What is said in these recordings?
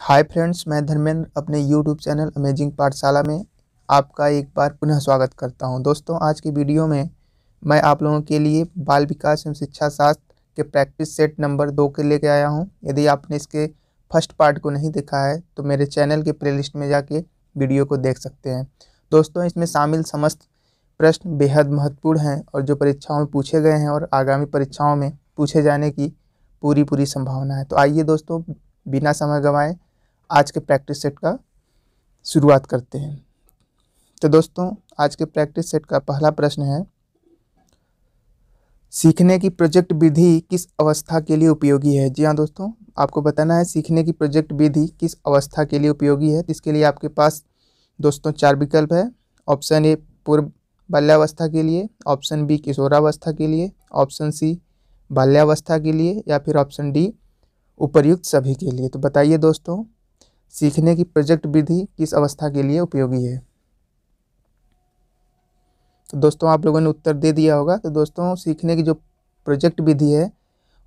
hi friends मैं धर्मेंद्र अपने YouTube channel amazing पाठशाला में आपका एक बार पुनः स्वागत करता हूं दोस्तों आज की वीडियो में मैं आप लोगों के लिए बाल विकास एवं शिक्षा शास्त्र के प्रैक्टिस सेट नंबर दो के लेके आया हूं यदि आपने इसके फर्स्ट पार्ट को नहीं देखा है तो मेरे चैनल के प्ले में जाके वीडियो को देख सकते हैं दोस्तों इसमें शामिल समस्त प्रश्न बेहद महत्वपूर्ण हैं और जो परीक्षाओं में पूछे गए हैं और आगामी परीक्षाओं में पूछे जाने की पूरी पूरी संभावना है तो आइए दोस्तों बिना समय गंवाएँ आज के प्रैक्टिस सेट का शुरुआत करते हैं तो दोस्तों आज के प्रैक्टिस सेट का पहला प्रश्न है सीखने की प्रोजेक्ट विधि किस अवस्था के लिए उपयोगी है जी हाँ दोस्तों आपको बताना है सीखने की प्रोजेक्ट विधि किस अवस्था के लिए उपयोगी है इसके लिए आपके पास दोस्तों चार विकल्प है ऑप्शन ए पूर्व बाल्यावस्था के लिए ऑप्शन बी किशोरावस्था के लिए ऑप्शन सी बाल्यावस्था के लिए या फिर ऑप्शन डी उपर्युक्त सभी के लिए तो बताइए दोस्तों सीखने की प्रोजेक्ट विधि किस अवस्था के लिए उपयोगी है तो दोस्तों आप लोगों ने उत्तर दे दिया होगा तो दोस्तों सीखने की जो प्रोजेक्ट विधि है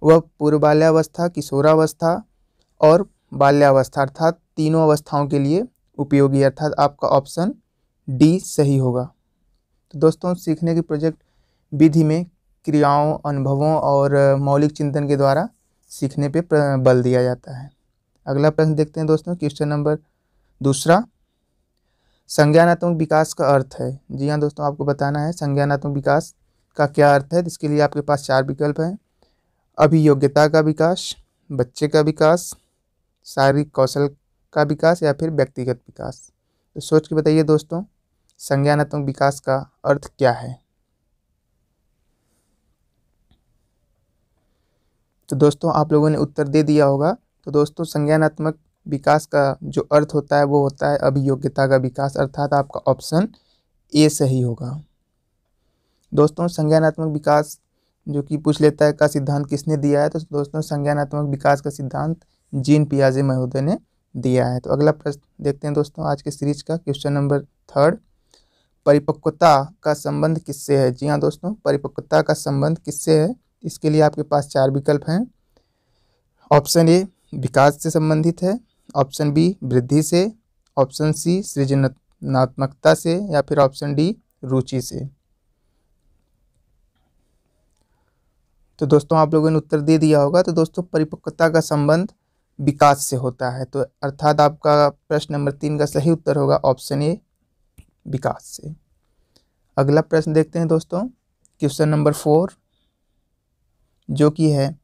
वह पूर्व बाल्यावस्था किशोरावस्था और बाल्यावस्था अर्थात तीनों अवस्थाओं के लिए उपयोगी अर्थात आपका ऑप्शन डी सही होगा तो दोस्तों सीखने की प्रोजेक्ट विधि में क्रियाओं अनुभवों और मौलिक चिंतन के द्वारा सीखने पर बल दिया जाता है अगला प्रश्न देखते हैं दोस्तों क्वेश्चन नंबर दूसरा संज्ञानात्मक विकास का अर्थ है जी हाँ दोस्तों आपको बताना है संज्ञानात्मक विकास का क्या अर्थ है इसके लिए आपके पास चार विकल्प हैं अभियोग्यता का विकास बच्चे का विकास शारीरिक कौशल का विकास या फिर व्यक्तिगत विकास तो सोच के बताइए दोस्तों संज्ञानात्मक विकास का अर्थ क्या है तो दोस्तों आप लोगों ने उत्तर दे दिया होगा तो दोस्तों संज्ञानात्मक विकास का जो अर्थ होता है वो होता है अभियोग्यता का विकास अर्थात आपका ऑप्शन ए सही होगा दोस्तों संज्ञानात्मक विकास जो कि पूछ लेता है का सिद्धांत किसने दिया है तो दोस्तों संज्ञानात्मक विकास का सिद्धांत जीन पियाजे महोदय ने दिया है तो अगला प्रश्न देखते हैं दोस्तों आज के सीरीज का क्वेश्चन नंबर थर्ड परिपक्वता का संबंध किससे है जी हाँ दोस्तों परिपक्वता का संबंध किससे है इसके लिए आपके पास चार विकल्प हैं ऑप्शन ए विकास से संबंधित है ऑप्शन बी वृद्धि से ऑप्शन सी सृजनात्मकता से या फिर ऑप्शन डी रुचि से तो दोस्तों आप लोगों ने उत्तर दे दिया होगा तो दोस्तों परिपक्वता का संबंध विकास से होता है तो अर्थात आपका प्रश्न नंबर तीन का सही उत्तर होगा ऑप्शन ए विकास से अगला प्रश्न देखते हैं दोस्तों क्वेश्चन नंबर फोर जो कि है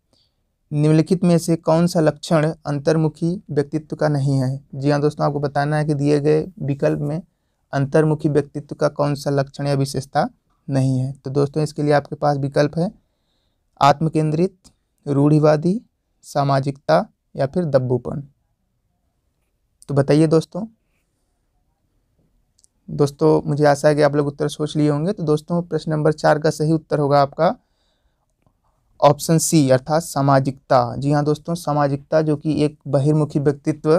निम्नलिखित में से कौन सा लक्षण अंतर्मुखी व्यक्तित्व का नहीं है जी हाँ दोस्तों आपको बताना है कि दिए गए विकल्प में अंतर्मुखी व्यक्तित्व का कौन सा लक्षण या विशेषता नहीं है तो दोस्तों इसके लिए आपके पास विकल्प है आत्मकेंद्रित रूढ़िवादी सामाजिकता या फिर दब्बूपन तो बताइए दोस्तों दोस्तों मुझे आशा है कि आप लोग उत्तर सोच लिए होंगे तो दोस्तों प्रश्न नंबर चार का सही उत्तर होगा आपका ऑप्शन सी अर्थात सामाजिकता जी हाँ दोस्तों सामाजिकता जो कि एक बहिर्मुखी व्यक्तित्व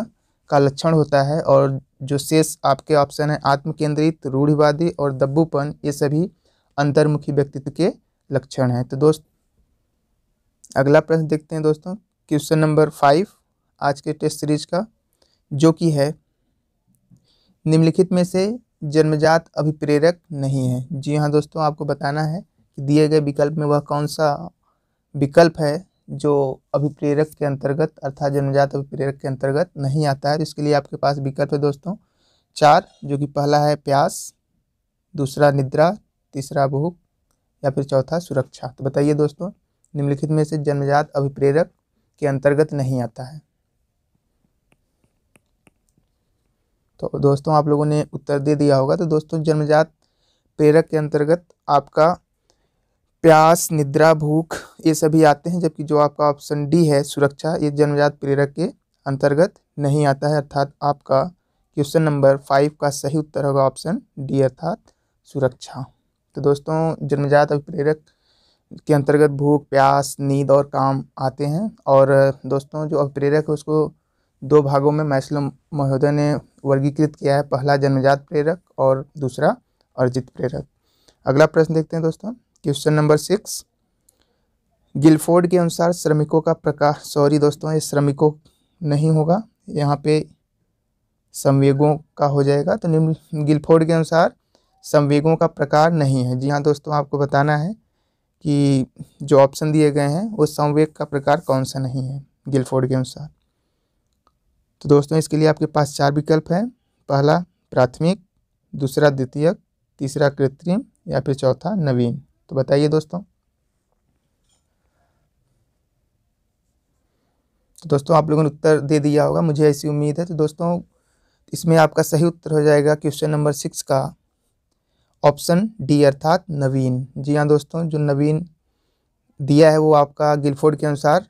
का लक्षण होता है और जो शेष आपके ऑप्शन है आत्म केंद्रित रूढ़िवादी और दब्बूपन ये सभी अंतर्मुखी व्यक्तित्व के लक्षण हैं तो दोस्त अगला प्रश्न देखते हैं दोस्तों क्वेश्चन नंबर फाइव आज के टेस्ट सीरीज का जो कि है निम्नलिखित में से जन्मजात अभिप्रेरक नहीं है जी हाँ दोस्तों आपको बताना है कि दिए गए विकल्प में वह कौन सा विकल्प है जो अभिप्रेरक के अंतर्गत अर्थात जन्मजात अभिप्रेरक के अंतर्गत नहीं आता है तो इसके लिए आपके पास विकल्प है दोस्तों चार जो कि पहला है प्यास दूसरा निद्रा तीसरा भूख या फिर चौथा सुरक्षा तो बताइए दोस्तों निम्नलिखित में से जन्मजात अभिप्रेरक के अंतर्गत नहीं आता है तो दोस्तों आप लोगों ने उत्तर दे दिया होगा तो दोस्तों जन्मजात प्रेरक के अंतर्गत आपका प्यास निद्रा भूख ये सभी आते हैं जबकि जो आपका ऑप्शन डी है सुरक्षा ये जन्मजात प्रेरक के अंतर्गत नहीं आता है अर्थात आपका क्वेश्चन नंबर फाइव का सही उत्तर होगा ऑप्शन डी अर्थात सुरक्षा तो दोस्तों जन्मजात अभिप्रेरक के अंतर्गत भूख प्यास नींद और काम आते हैं और दोस्तों जो अभिप्रेरक है उसको दो भागों में मैस्लो महोदय ने वर्गीकृत किया है पहला जन्मजात प्रेरक और दूसरा अर्जित प्रेरक अगला प्रश्न देखते हैं दोस्तों क्वेश्चन नंबर सिक्स गिलफोर्ड के अनुसार श्रमिकों का प्रकाश सॉरी दोस्तों ये श्रमिकों नहीं होगा यहाँ पे संवेगों का हो जाएगा तो निम्न गिलफोर्ड के अनुसार संवेगों का प्रकार नहीं है जी हाँ दोस्तों आपको बताना है कि जो ऑप्शन दिए गए हैं वो संवेग का प्रकार कौन सा नहीं है गिलफोर्ड के अनुसार तो दोस्तों इसके लिए आपके पास चार विकल्प हैं पहला प्राथमिक दूसरा द्वितीयक तीसरा कृत्रिम या फिर चौथा नवीन तो बताइए दोस्तों तो दोस्तों आप लोगों ने उत्तर दे दिया होगा मुझे ऐसी उम्मीद है तो दोस्तों इसमें आपका सही उत्तर हो जाएगा क्वेश्चन नंबर सिक्स का ऑप्शन डी अर्थात नवीन जी हाँ दोस्तों जो नवीन दिया है वो आपका गिलफोर्ड के अनुसार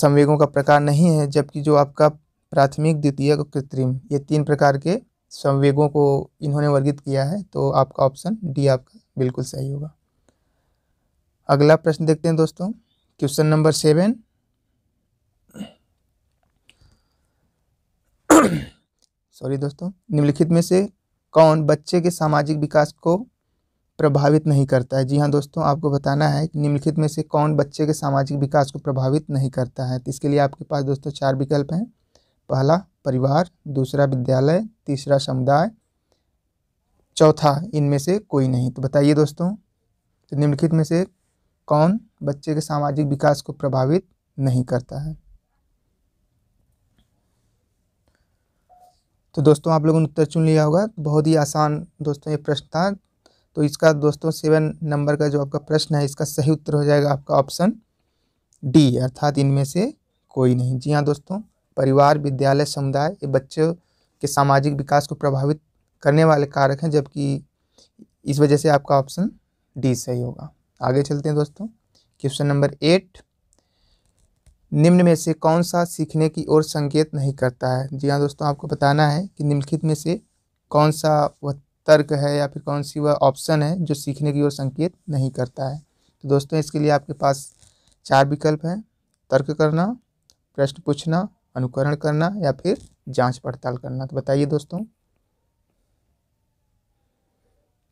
संवेगों का प्रकार नहीं है जबकि जो आपका प्राथमिक द्वितीय और कृत्रिम ये तीन प्रकार के संवेगों को इन्होंने वर्गित किया है तो आपका ऑप्शन डी आपका बिल्कुल सही होगा अगला प्रश्न देखते हैं दोस्तों क्वेश्चन नंबर सेवन सॉरी दोस्तों निम्नलिखित में से कौन बच्चे के सामाजिक विकास को प्रभावित नहीं करता है जी हाँ दोस्तों आपको बताना है कि निम्नलिखित में से कौन बच्चे के सामाजिक विकास को प्रभावित नहीं करता है तो इसके लिए आपके पास दोस्तों चार विकल्प हैं पहला परिवार दूसरा विद्यालय तीसरा समुदाय चौथा इनमें से कोई नहीं तो बताइए दोस्तों तो निम्नलिखित में से कौन बच्चे के सामाजिक विकास को प्रभावित नहीं करता है तो दोस्तों आप लोगों ने उत्तर चुन लिया होगा बहुत ही आसान दोस्तों ये प्रश्न था तो इसका दोस्तों सेवन नंबर का जो आपका प्रश्न है इसका सही उत्तर हो जाएगा आपका ऑप्शन डी अर्थात इनमें से कोई नहीं जी हाँ दोस्तों परिवार विद्यालय समुदाय ये बच्चों के सामाजिक विकास को प्रभावित करने वाले कारक हैं जबकि इस वजह से आपका ऑप्शन डी सही होगा आगे चलते हैं दोस्तों क्वेश्चन नंबर एट निम्न में से कौन सा सीखने की ओर संकेत नहीं करता है जी हाँ दोस्तों आपको बताना है कि निम्नलिखित में से कौन सा वह तर्क है या फिर कौन सी वह ऑप्शन है जो सीखने की ओर संकेत नहीं करता है तो दोस्तों इसके लिए आपके पास चार विकल्प हैं तर्क करना प्रश्न पूछना अनुकरण करना या फिर जांच पड़ताल करना तो बताइए दोस्तों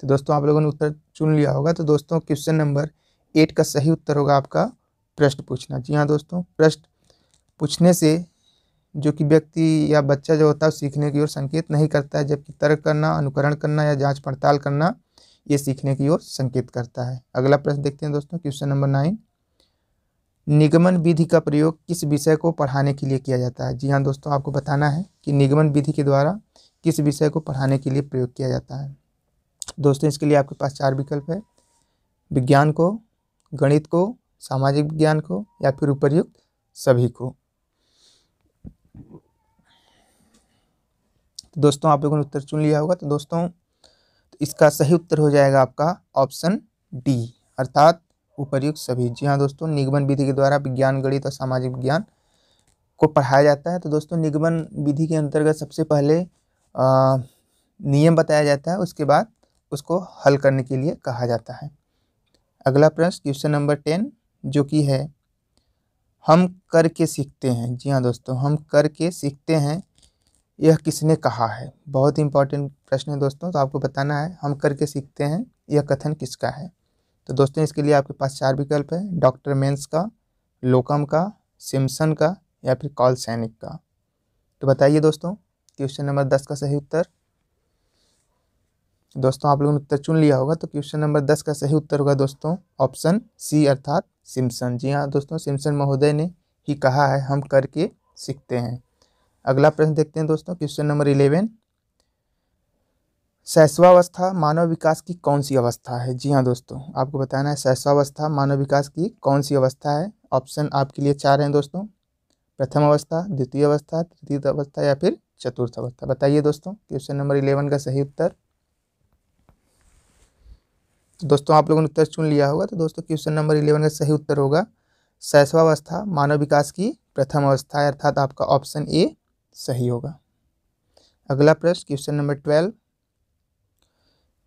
तो दोस्तों आप लोगों ने उत्तर चुन लिया होगा तो दोस्तों क्वेश्चन नंबर एट का सही उत्तर होगा आपका प्रश्न पूछना जी हाँ दोस्तों प्रश्न पूछने से जो कि व्यक्ति या बच्चा जो होता है सीखने की ओर संकेत नहीं करता है जबकि तर्क करना अनुकरण करना या जांच पड़ताल करना ये सीखने की ओर संकेत करता है अगला प्रश्न देखते हैं दोस्तों क्वेश्चन नंबर नाइन निगमन विधि का प्रयोग किस विषय को पढ़ाने के लिए किया जाता है जी हाँ दोस्तों आपको बताना है कि निगमन विधि के द्वारा किस विषय को पढ़ाने के लिए प्रयोग किया जाता है दोस्तों इसके लिए आपके पास चार विकल्प है विज्ञान को गणित को सामाजिक विज्ञान को या फिर उपरयुक्त सभी को तो दोस्तों आप लोगों ने उत्तर चुन लिया होगा तो दोस्तों तो इसका सही उत्तर हो जाएगा आपका ऑप्शन डी अर्थात उपरयुक्त सभी जी हाँ दोस्तों निगमन विधि के द्वारा विज्ञान गणित और सामाजिक विज्ञान को पढ़ाया जाता है तो दोस्तों निगमन विधि के अंतर्गत सबसे पहले आ, नियम बताया जाता है उसके बाद उसको हल करने के लिए कहा जाता है अगला प्रश्न क्वेश्चन नंबर टेन जो कि है हम करके सीखते हैं जी हाँ दोस्तों हम करके सीखते हैं यह किसने कहा है बहुत इंपॉर्टेंट प्रश्न है दोस्तों तो आपको बताना है हम करके सीखते हैं यह कथन किसका है तो दोस्तों इसके लिए आपके पास चार विकल्प है डॉक्टर मेन्स का लोकम का सिम्सन का या फिर कॉल सैनिक का तो बताइए दोस्तों क्वेश्चन नंबर दस का सही उत्तर दोस्तों आप लोगों ने उत्तर चुन लिया होगा तो क्वेश्चन नंबर दस का सही उत्तर होगा दोस्तों ऑप्शन सी अर्थात सिमसन जी हाँ दोस्तों सिमसन महोदय ने ही कहा है हम करके सीखते हैं अगला प्रश्न देखते हैं दोस्तों क्वेश्चन नंबर इलेवन शैशवावस्था मानव विकास की कौन सी अवस्था है जी हाँ दोस्तों आपको बताना है शैशवावस्था मानव विकास की कौन सी अवस्था है ऑप्शन आपके लिए चार हैं दोस्तों प्रथम अवस्था द्वितीय अवस्था तृतीय अवस्था या फिर चतुर्थ अवस्था बताइए दोस्तों क्वेश्चन नंबर इलेवन का सही उत्तर दोस्तों आप लोगों ने उत्तर चुन लिया होगा तो दोस्तों क्वेश्चन नंबर इलेवन का सही उत्तर होगा शैशवावस्था मानव विकास की प्रथम अवस्था है अर्थात आपका ऑप्शन ए सही होगा अगला प्रश्न क्वेश्चन नंबर ट्वेल्व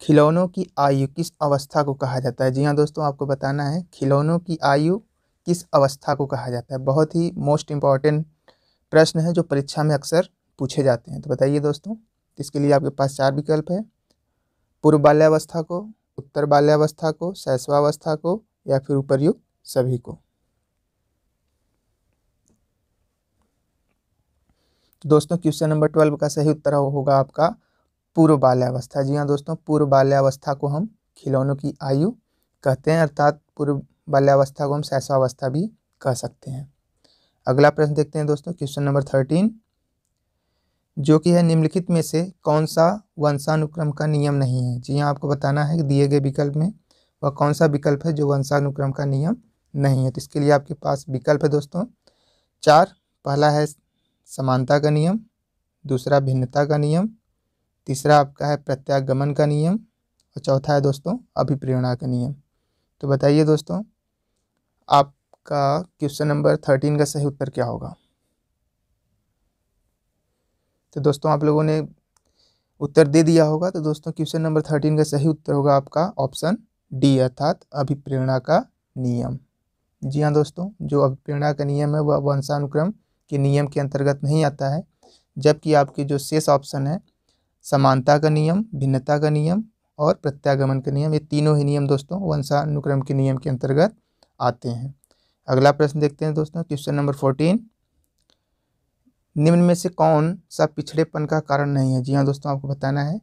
खिलौनों की आयु किस अवस्था को कहा जाता है जी हाँ दोस्तों आपको बताना है खिलौनों की आयु किस अवस्था को कहा जाता है बहुत ही मोस्ट इम्पॉर्टेंट प्रश्न है जो परीक्षा में अक्सर पूछे जाते हैं तो बताइए दोस्तों इसके लिए आपके पास चार विकल्प है पूर्व बाल्यावस्था को उत्तर बाल्यावस्था को शैशवावस्था को या फिर उपरयुक्त सभी को दोस्तों क्वेश्चन नंबर ट्वेल्व का सही उत्तर होगा आपका पूर्व बाल्यावस्था जी हाँ दोस्तों पूर्व बाल्यावस्था को हम खिलौनों की आयु कहते हैं अर्थात पूर्व बाल्यावस्था को हम शैशवावस्था भी कह सकते हैं अगला प्रश्न देखते हैं दोस्तों क्वेश्चन नंबर थर्टीन जो कि है निम्नलिखित में से कौन सा वंशानुक्रम का नियम नहीं है जी हाँ आपको बताना है कि दिए गए विकल्प में वह कौन सा विकल्प है जो वंशानुक्रम का नियम नहीं है तो इसके लिए आपके पास विकल्प है दोस्तों चार पहला है समानता का नियम दूसरा भिन्नता का नियम तीसरा आपका है प्रत्यागमन का नियम और चौथा है दोस्तों अभिप्रेरणा का नियम तो बताइए दोस्तों आपका क्वेश्चन नंबर थर्टीन का सही उत्तर क्या होगा तो दोस्तों आप लोगों ने उत्तर दे दिया होगा तो दोस्तों क्वेश्चन नंबर थर्टीन का सही उत्तर होगा आपका ऑप्शन डी अर्थात अभिप्रेरणा का नियम जी हाँ दोस्तों जो अभिप्रेरणा का नियम है वह वंशानुक्रम के नियम के अंतर्गत नहीं आता है जबकि आपके जो शेष ऑप्शन है समानता का नियम भिन्नता का नियम और प्रत्यागमन का नियम ये तीनों ही नियम दोस्तों वंशानुक्रम के नियम के अंतर्गत आते हैं अगला प्रश्न देखते हैं दोस्तों क्वेश्चन नंबर फोर्टीन निम्न में से कौन सा पिछड़ेपन का कारण नहीं है जी हाँ दोस्तों आपको बताना है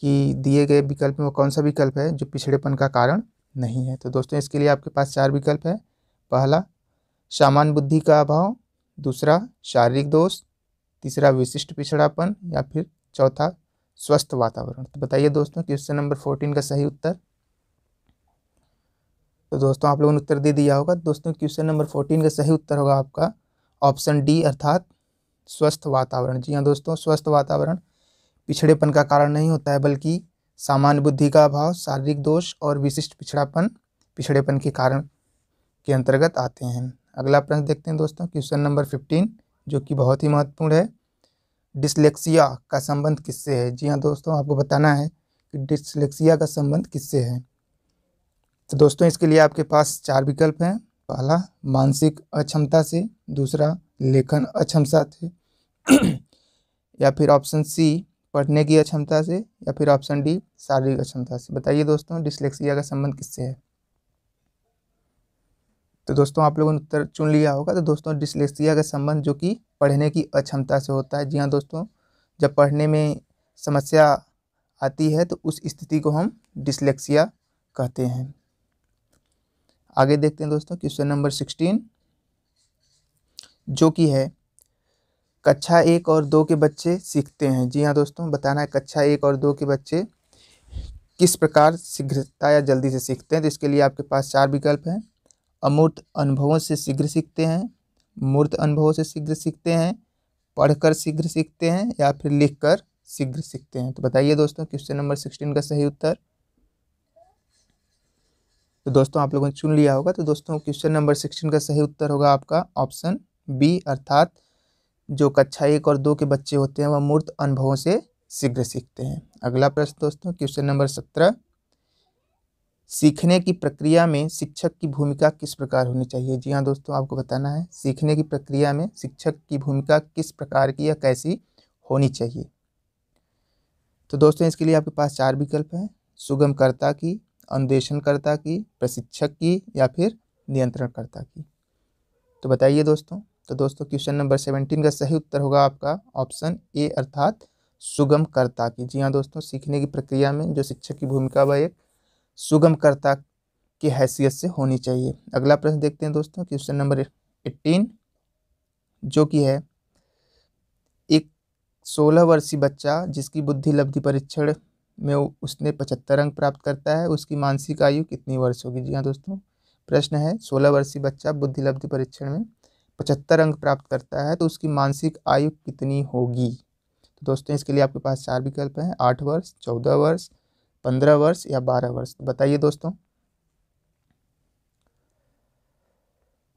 कि दिए गए विकल्प में वो कौन सा विकल्प है जो पिछड़ेपन का कारण नहीं है तो दोस्तों इसके लिए आपके पास चार विकल्प है पहला सामान्य बुद्धि का अभाव दूसरा शारीरिक दोष तीसरा विशिष्ट पिछड़ापन या फिर चौथा स्वस्थ वातावरण तो बताइए दोस्तों क्वेश्चन नंबर फोर्टीन का सही उत्तर तो दोस्तों आप लोगों ने उत्तर दे दिया होगा दोस्तों क्वेश्चन नंबर फोर्टीन का सही उत्तर होगा आपका ऑप्शन डी अर्थात स्वस्थ वातावरण जी हाँ दोस्तों स्वस्थ वातावरण पिछड़ेपन का कारण नहीं होता है बल्कि सामान्य बुद्धि का अभाव शारीरिक दोष और विशिष्ट पिछड़ापन पिछड़ेपन के कारण के अंतर्गत आते हैं अगला प्रश्न देखते हैं दोस्तों क्वेश्चन नंबर फिफ्टीन जो कि बहुत ही महत्वपूर्ण है डिसलेक्सिया का संबंध किससे है जी हाँ दोस्तों आपको बताना है कि डिसलेक्सिया का संबंध किससे है तो दोस्तों इसके लिए आपके पास चार विकल्प हैं पहला मानसिक अक्षमता से दूसरा लेखन अक्षमता से या फिर ऑप्शन सी पढ़ने की अक्षमता से या फिर ऑप्शन डी शारीरिक अक्षमता से बताइए दोस्तों डिस्लेक्सिया का संबंध किससे है तो दोस्तों आप लोगों ने उत्तर चुन लिया होगा तो दोस्तों डिस्लेक्सिया का संबंध जो कि पढ़ने की अक्षमता से होता है जी हाँ दोस्तों जब पढ़ने में समस्या आती है तो उस स्थिति को हम डिस्लेक्सिया कहते हैं आगे देखते हैं दोस्तों क्वेश्चन नंबर सिक्सटीन जो कि है कक्षा एक और दो के बच्चे सीखते हैं जी हाँ दोस्तों बताना है कक्षा एक और दो के बच्चे किस प्रकार शीघ्रता या जल्दी से सीखते हैं तो इसके लिए आपके पास चार विकल्प हैं अमूर्त अनुभवों से शीघ्र सीखते हैं मूर्त अनुभवों से शीघ्र सीखते हैं पढ़कर शीघ्र सीखते हैं या फिर लिखकर शीघ्र सीखते हैं तो बताइए दोस्तों क्वेश्चन नंबर सिक्सटीन का सही उत्तर तो दोस्तों आप लोगों ने चुन लिया होगा तो दोस्तों क्वेश्चन नंबर सिक्सटीन का सही उत्तर होगा आपका ऑप्शन बी अर्थात जो कक्षा एक और दो के बच्चे होते हैं वह मूर्त अनुभवों से शीघ्र सीखते हैं अगला प्रश्न दोस्तों क्वेश्चन नंबर सत्रह सीखने की प्रक्रिया में शिक्षक की भूमिका किस प्रकार होनी चाहिए जी हाँ दोस्तों आपको बताना है सीखने की प्रक्रिया में शिक्षक की भूमिका किस प्रकार की या कैसी होनी चाहिए तो दोस्तों इसके लिए आपके पास चार विकल्प हैं सुगमकर्ता की अन्वेषणकर्ता की प्रशिक्षक की या फिर नियंत्रणकर्ता की तो बताइए दोस्तों तो दोस्तों क्वेश्चन नंबर सेवेंटीन का सही उत्तर होगा आपका ऑप्शन ए अर्थात सुगमकर्ता की जी हाँ दोस्तों सीखने की प्रक्रिया में जो शिक्षक की भूमिका वह एक सुगमकर्ता की हैसियत से होनी चाहिए अगला प्रश्न देखते हैं दोस्तों क्वेश्चन नंबर एट्टीन जो कि है एक सोलह वर्षीय बच्चा जिसकी बुद्धि लब्धि परीक्षण में उसने पचहत्तर अंक प्राप्त करता है उसकी मानसिक आयु कितनी वर्ष होगी जी हाँ दोस्तों प्रश्न है सोलह वर्षीय बच्चा बुद्धि लब्धि परीक्षण में पचहत्तर अंक प्राप्त करता है तो उसकी मानसिक आयु कितनी होगी तो दोस्तों इसके लिए आपके पास चार विकल्प हैं आठ वर्ष चौदह वर्ष पंद्रह वर्ष या बारह वर्ष तो बताइए दोस्तों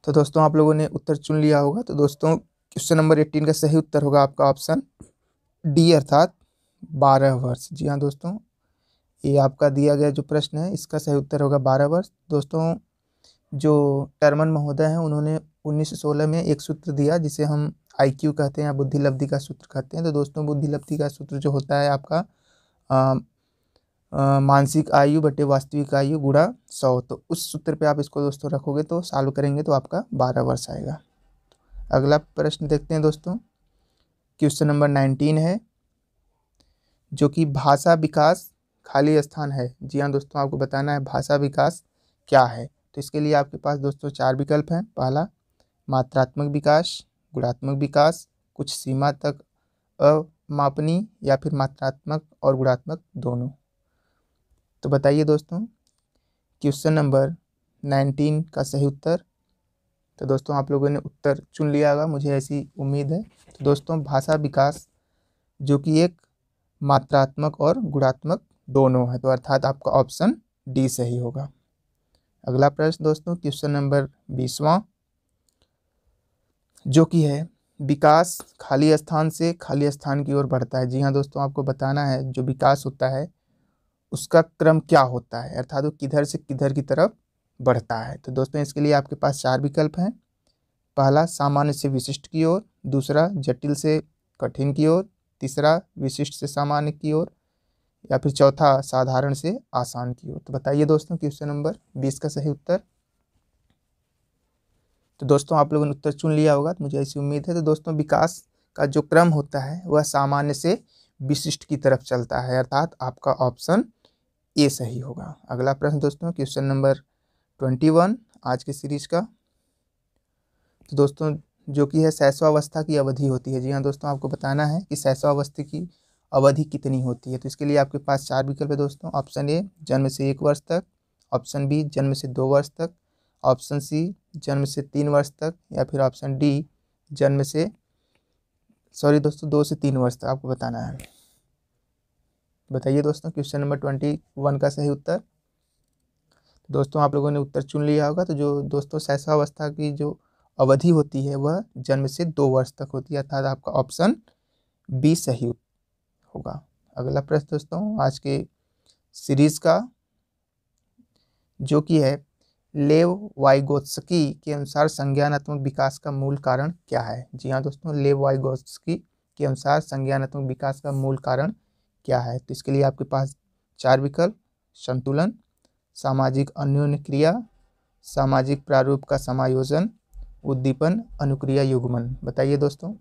तो दोस्तों आप लोगों ने उत्तर चुन लिया होगा तो दोस्तों क्वेश्चन नंबर एट्टीन का सही उत्तर होगा आपका ऑप्शन डी अर्थात बारह वर्ष जी हाँ दोस्तों ये आपका दिया गया जो प्रश्न है इसका सही उत्तर होगा बारह वर्ष दोस्तों जो टर्मन महोदय हैं उन्होंने 1916 में एक सूत्र दिया जिसे हम आईक्यू कहते हैं या बुद्धिलब्धि का सूत्र कहते हैं तो दोस्तों बुद्धिलब्धि का सूत्र जो होता है आपका मानसिक आयु बटे वास्तविक आयु गुड़ा सौ तो उस सूत्र पे आप इसको दोस्तों रखोगे तो साल्व करेंगे तो आपका बारह वर्ष आएगा अगला प्रश्न देखते हैं दोस्तों क्वेश्चन नंबर नाइनटीन है जो कि भाषा विकास खाली स्थान है जी हाँ दोस्तों आपको बताना है भाषा विकास क्या है तो इसके लिए आपके पास दोस्तों चार विकल्प हैं पहला मात्रात्मक विकास गुणात्मक विकास कुछ सीमा तक अमापनी या फिर मात्रात्मक और गुणात्मक दोनों तो बताइए दोस्तों क्वेश्चन नंबर नाइनटीन का सही उत्तर तो दोस्तों आप लोगों ने उत्तर चुन लिया होगा मुझे ऐसी उम्मीद है तो दोस्तों भाषा विकास जो कि एक मात्रात्मक और गुणात्मक दोनों है तो अर्थात आपका ऑप्शन डी सही होगा अगला प्रश्न दोस्तों क्वेश्चन नंबर बीसवां जो कि है विकास खाली स्थान से खाली स्थान की ओर बढ़ता है जी हाँ दोस्तों आपको बताना है जो विकास होता है उसका क्रम क्या होता है अर्थात वो किधर से किधर की तरफ बढ़ता है तो दोस्तों इसके लिए आपके पास चार विकल्प हैं पहला सामान्य से विशिष्ट की ओर दूसरा जटिल से कठिन की ओर तीसरा विशिष्ट से सामान्य की ओर या फिर चौथा साधारण से आसान की ओर तो बताइए दोस्तों क्वेश्चन नंबर बीस का सही उत्तर तो दोस्तों आप लोगों ने उत्तर चुन लिया होगा तो मुझे ऐसी उम्मीद है तो दोस्तों विकास का जो क्रम होता है वह सामान्य से विशिष्ट की तरफ चलता है अर्थात आपका ऑप्शन ए सही होगा अगला प्रश्न दोस्तों क्वेश्चन नंबर ट्वेंटी वन आज के सीरीज का तो दोस्तों जो कि है शैशवावस्था की अवधि होती है जी हाँ दोस्तों आपको बताना है कि शैशवावस्था की अवधि कितनी होती है तो इसके लिए आपके पास चार विकल्प है दोस्तों ऑप्शन ए जन्म से एक वर्ष तक ऑप्शन बी जन्म से दो वर्ष तक ऑप्शन सी जन्म से तीन वर्ष तक या फिर ऑप्शन डी जन्म से सॉरी दोस्तों दो से तीन वर्ष तक आपको बताना है बताइए दोस्तों क्वेश्चन नंबर ट्वेंटी वन का सही उत्तर दोस्तों आप लोगों ने उत्तर चुन लिया होगा तो जो दोस्तों शैशवावस्था की जो अवधि होती है वह जन्म से दो वर्ष तक होती है अर्थात आपका ऑप्शन बी सही होगा अगला प्रश्न दोस्तों आज के सीरीज़ का जो कि है लेव वाइगोत्सकी के अनुसार संज्ञानात्मक विकास का मूल कारण क्या है जी हाँ दोस्तों लेव वाइगोत्सकी के अनुसार संज्ञानात्मक विकास का मूल कारण क्या है तो इसके लिए आपके पास चार विकल्प संतुलन सामाजिक अन्योन्य क्रिया सामाजिक प्रारूप का समायोजन उद्दीपन अनुक्रिया युग्मन बताइए दोस्तों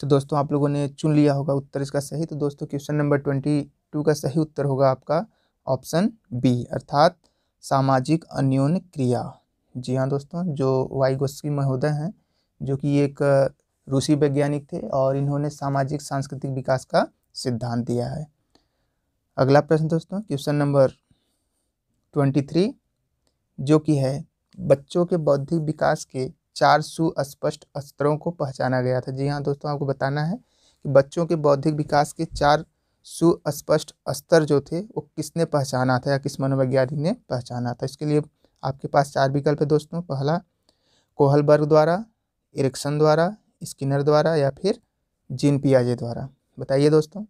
तो दोस्तों आप लोगों ने चुन लिया होगा उत्तर इसका सही तो दोस्तों क्वेश्चन नंबर ट्वेंटी टू का सही उत्तर होगा आपका ऑप्शन बी अर्थात सामाजिक अन्योन क्रिया जी हाँ दोस्तों जो वाई गोस्वी महोदय हैं जो कि एक रूसी वैज्ञानिक थे और इन्होंने सामाजिक सांस्कृतिक विकास का सिद्धांत दिया है अगला प्रश्न दोस्तों क्वेश्चन नंबर ट्वेंटी थ्री जो कि है बच्चों के बौद्धिक विकास के चार सुस्पष्ट स्तरों को पहचाना गया था जी हाँ दोस्तों आपको बताना है कि बच्चों के बौद्धिक विकास के चार सुस्पष्ट स्तर जो थे वो किसने पहचाना था या किस मनोवैज्ञानिक ने पहचाना था इसके लिए आपके पास चार विकल्प है दोस्तों पहला कोहलबर्ग द्वारा इरिक्सन द्वारा स्किनर द्वारा या फिर जिन पियाजे द्वारा बताइए दोस्तों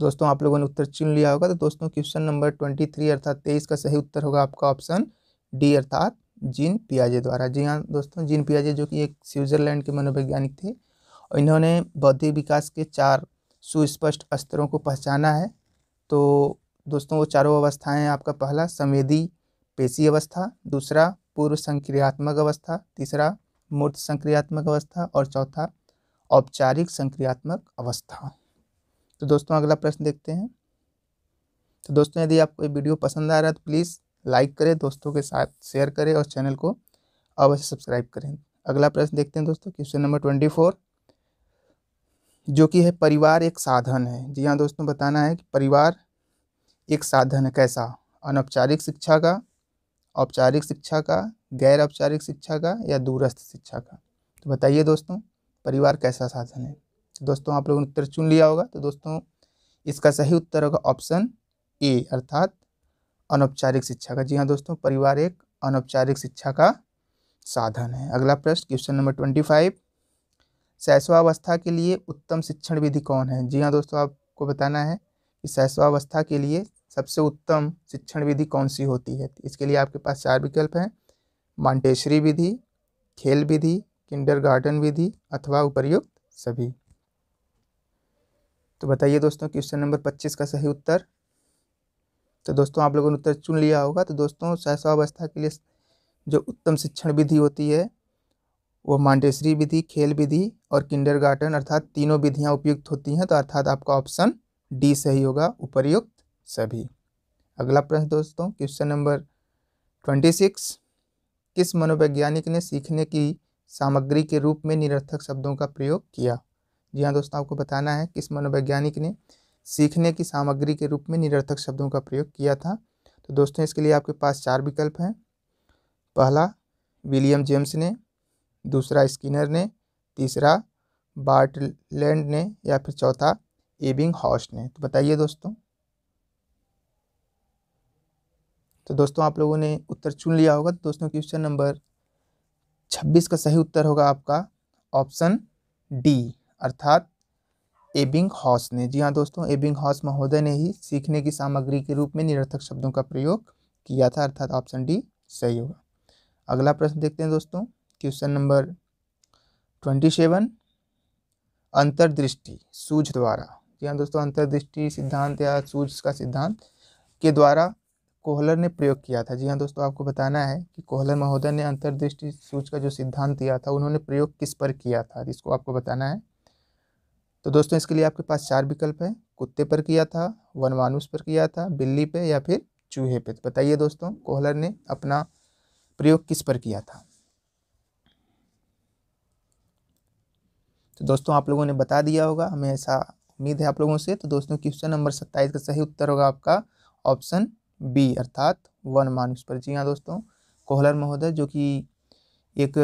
दोस्तों आप लोगों ने उत्तर चुन लिया होगा तो दोस्तों क्वेश्चन नंबर ट्वेंटी थ्री अर्थात तेईस का सही उत्तर होगा आपका ऑप्शन डी अर्थात जीन पियाजे द्वारा जी हाँ दोस्तों जीन पियाजे जो कि एक स्विट्जरलैंड के मनोवैज्ञानिक थे और इन्होंने बौद्धिक विकास के चार सुस्पष्ट स्तरों को पहचाना है तो दोस्तों वो चारों अवस्थाएं आपका पहला संवेदी पेशी अवस्था दूसरा पूर्व संक्रियात्मक अवस्था तीसरा मूर्त संक्रियात्मक अवस्था और चौथा औपचारिक संक्रियात्मक अवस्था तो दोस्तों अगला प्रश्न देखते हैं तो दोस्तों यदि आपको ये वीडियो पसंद आ रहा है तो प्लीज़ लाइक करें दोस्तों के साथ शेयर करें और चैनल को अवश्य सब्सक्राइब करें अगला प्रश्न देखते हैं दोस्तों क्वेश्चन नंबर ट्वेंटी फोर जो कि है परिवार एक साधन है जी हाँ दोस्तों बताना है कि परिवार एक साधन है कैसा अनौपचारिक शिक्षा का औपचारिक शिक्षा का गैर औपचारिक शिक्षा का या दूरस्थ शिक्षा का तो बताइए दोस्तों परिवार कैसा साधन है दोस्तों आप लोगों ने उत्तर चुन लिया होगा तो दोस्तों इसका सही उत्तर होगा ऑप्शन ए अर्थात अनौपचारिक शिक्षा का जी हाँ दोस्तों परिवार एक अनौपचारिक शिक्षा का साधन है अगला प्रश्न क्वेश्चन नंबर ट्वेंटी फाइव शैशवावस्था के लिए उत्तम शिक्षण विधि कौन है जी हाँ दोस्तों आपको बताना है कि शैशवावस्था के लिए सबसे उत्तम शिक्षण विधि कौन सी होती है इसके लिए आपके पास चार विकल्प हैं मांटेश्वरी विधि खेल विधि किंडर विधि अथवा उपरयुक्त सभी तो बताइए दोस्तों क्वेश्चन नंबर पच्चीस का सही उत्तर तो दोस्तों आप लोगों ने उत्तर चुन लिया होगा तो दोस्तों शैशवावस्था के लिए जो उत्तम शिक्षण विधि होती है वो मांडेसरी विधि खेल विधि और किंडर अर्थात तीनों विधियाँ उपयुक्त होती हैं तो अर्थात आपका ऑप्शन डी सही होगा उपरयुक्त सभी अगला प्रश्न दोस्तों क्वेश्चन नंबर ट्वेंटी सिक्स किस मनोवैज्ञानिक ने सीखने की सामग्री के रूप में निरर्थक शब्दों का प्रयोग किया जी हाँ दोस्तों आपको बताना है किस मनोवैज्ञानिक ने सीखने की सामग्री के रूप में निरर्थक शब्दों का प्रयोग किया था तो दोस्तों इसके लिए आपके पास चार विकल्प हैं पहला विलियम जेम्स ने दूसरा स्किनर ने तीसरा बार्टलैंड ने या फिर चौथा एबिंग हॉस्ट ने तो बताइए दोस्तों तो दोस्तों आप लोगों ने उत्तर चुन लिया होगा तो दोस्तों क्वेश्चन नंबर छब्बीस का सही उत्तर होगा आपका ऑप्शन डी अर्थात एबिंग हॉस ने जी हाँ दोस्तों एबिंग हॉस महोदय ने ही सीखने की सामग्री के रूप में निरर्थक शब्दों का प्रयोग किया था अर्थात ऑप्शन डी सही होगा अगला प्रश्न देखते हैं दोस्तों क्वेश्चन नंबर ट्वेंटी सेवन अंतर्दृष्टि सूझ द्वारा जी हाँ दोस्तों अंतर्दृष्टि सिद्धांत या सूझ का सिद्धांत के द्वारा कोहलर ने प्रयोग किया था जी हाँ दोस्तों आपको बताना है कि कोहलर महोदय ने अंतर्दृष्टि सूच का जो सिद्धांत दिया था उन्होंने प्रयोग किस पर किया था इसको आपको बताना है तो दोस्तों इसके लिए आपके पास चार विकल्प हैं कुत्ते पर किया था वनवानुस पर किया था बिल्ली पे या फिर चूहे पे तो बताइए दोस्तों कोहलर ने अपना प्रयोग किस पर किया था तो दोस्तों आप लोगों ने बता दिया होगा हमें ऐसा उम्मीद है आप लोगों से तो दोस्तों क्वेश्चन नंबर सत्ताईस का सही उत्तर होगा आपका ऑप्शन बी अर्थात वन मानुष पर जी हाँ दोस्तों कोहलर महोदय जो कि एक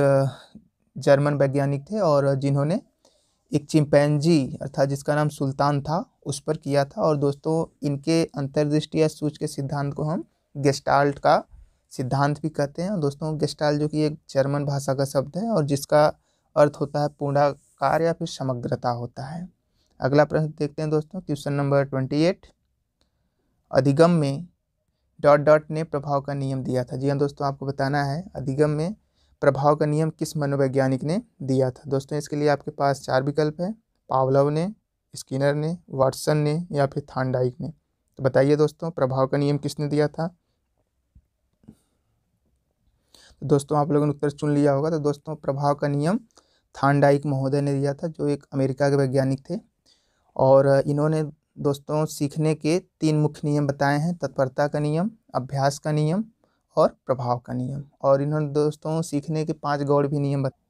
जर्मन वैज्ञानिक थे और जिन्होंने एक चिंपैनजी अर्थात जिसका नाम सुल्तान था उस पर किया था और दोस्तों इनके अंतर्दृष्टि या सूच के सिद्धांत को हम गेस्टाल्ट का सिद्धांत भी कहते हैं और दोस्तों गेस्टाल्ट जो कि एक जर्मन भाषा का शब्द है और जिसका अर्थ होता है पूर्णाकार या फिर समग्रता होता है अगला प्रश्न देखते हैं दोस्तों क्वेश्चन नंबर ट्वेंटी एट अधिगम में डॉट डॉट ने प्रभाव का नियम दिया था जी हाँ दोस्तों आपको बताना है अधिगम में प्रभाव का नियम किस मनोवैज्ञानिक ने दिया था दोस्तों इसके लिए आपके पास चार विकल्प हैं पावलव ने स्किनर ने वाटसन ने या फिर थानडाइक ने तो बताइए दोस्तों प्रभाव का नियम किसने दिया था तो दोस्तों आप लोगों ने उत्तर चुन लिया होगा तो दोस्तों प्रभाव का नियम थानडाइक महोदय ने दिया था जो एक अमेरिका के वैज्ञानिक थे और इन्होंने दोस्तों सीखने के तीन मुख्य नियम बताए हैं तत्परता का नियम अभ्यास का नियम और प्रभाव का नियम और इन्होंने दोस्तों सीखने के पांच गौड़ भी नियम बताए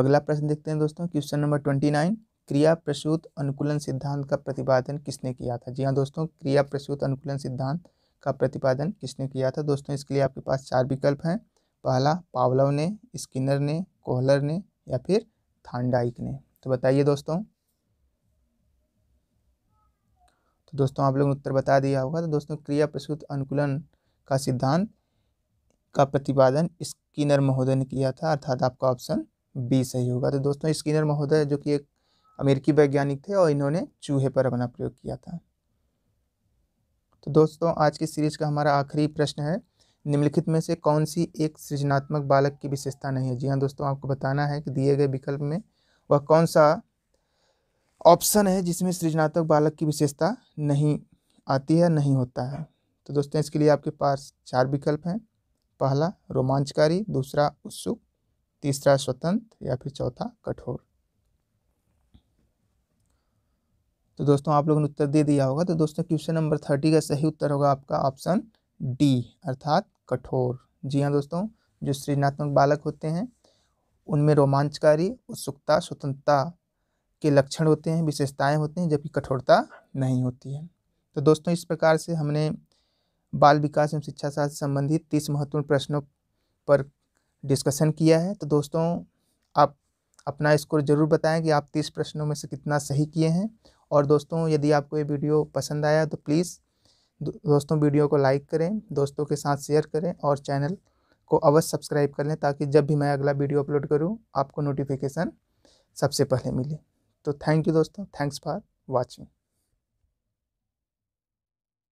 अगला प्रश्न देखते हैं दोस्तों क्वेश्चन नंबर ट्वेंटी नाइन क्रिया प्रसूत अनुकूलन सिद्धांत का प्रतिपादन किसने किया था जी हाँ दोस्तों क्रिया प्रसूत अनुकूलन सिद्धांत का प्रतिपादन किसने किया था दोस्तों इसके लिए आपके पास चार विकल्प हैं पहला पावलव ने स्किनर ने कोहलर ने या फिर थांडाइक ने तो बताइए दोस्तों तो दोस्तों आप लोगों ने उत्तर बता दिया होगा तो दोस्तों क्रिया प्रस्तुत अनुकूलन का सिद्धांत का प्रतिपादन स्किनर महोदय ने किया था अर्थात आपका ऑप्शन बी सही होगा तो दोस्तों स्किनर महोदय जो कि एक अमेरिकी वैज्ञानिक थे और इन्होंने चूहे पर अपना प्रयोग किया था तो दोस्तों आज की सीरीज का हमारा आखिरी प्रश्न है निम्नलिखित में से कौन सी एक सृजनात्मक बालक की विशेषता नहीं है जी हाँ दोस्तों आपको बताना है कि दिए गए विकल्प में वह कौन सा ऑप्शन है जिसमें सृजनात्मक बालक की विशेषता नहीं आती है नहीं होता है तो दोस्तों इसके लिए आपके पास चार विकल्प हैं पहला रोमांचकारी दूसरा उत्सुक तीसरा स्वतंत्र या फिर चौथा कठोर तो दोस्तों आप लोगों ने उत्तर दे दिया होगा तो दोस्तों क्वेश्चन नंबर थर्टी का सही उत्तर होगा आपका ऑप्शन डी अर्थात कठोर जी हाँ दोस्तों जो सृजनात्मक बालक होते हैं उनमें रोमांचकारी उत्सुकता स्वतंत्रता के लक्षण होते हैं विशेषताएं होते हैं जबकि कठोरता नहीं होती है तो दोस्तों इस प्रकार से हमने बाल विकास एवं शिक्षा साथ संबंधित तीस महत्वपूर्ण प्रश्नों पर डिस्कशन किया है तो दोस्तों आप अपना स्कोर ज़रूर बताएं कि आप तीस प्रश्नों में से कितना सही किए हैं और दोस्तों यदि आपको ये वीडियो पसंद आया तो प्लीज़ दोस्तों वीडियो को लाइक करें दोस्तों के साथ शेयर करें और चैनल को अवश्य सब्सक्राइब कर लें ताकि जब भी मैं अगला वीडियो अपलोड करूँ आपको नोटिफिकेशन सबसे पहले मिले तो थैंक यू दोस्तों थैंक्स फॉर वॉचिंग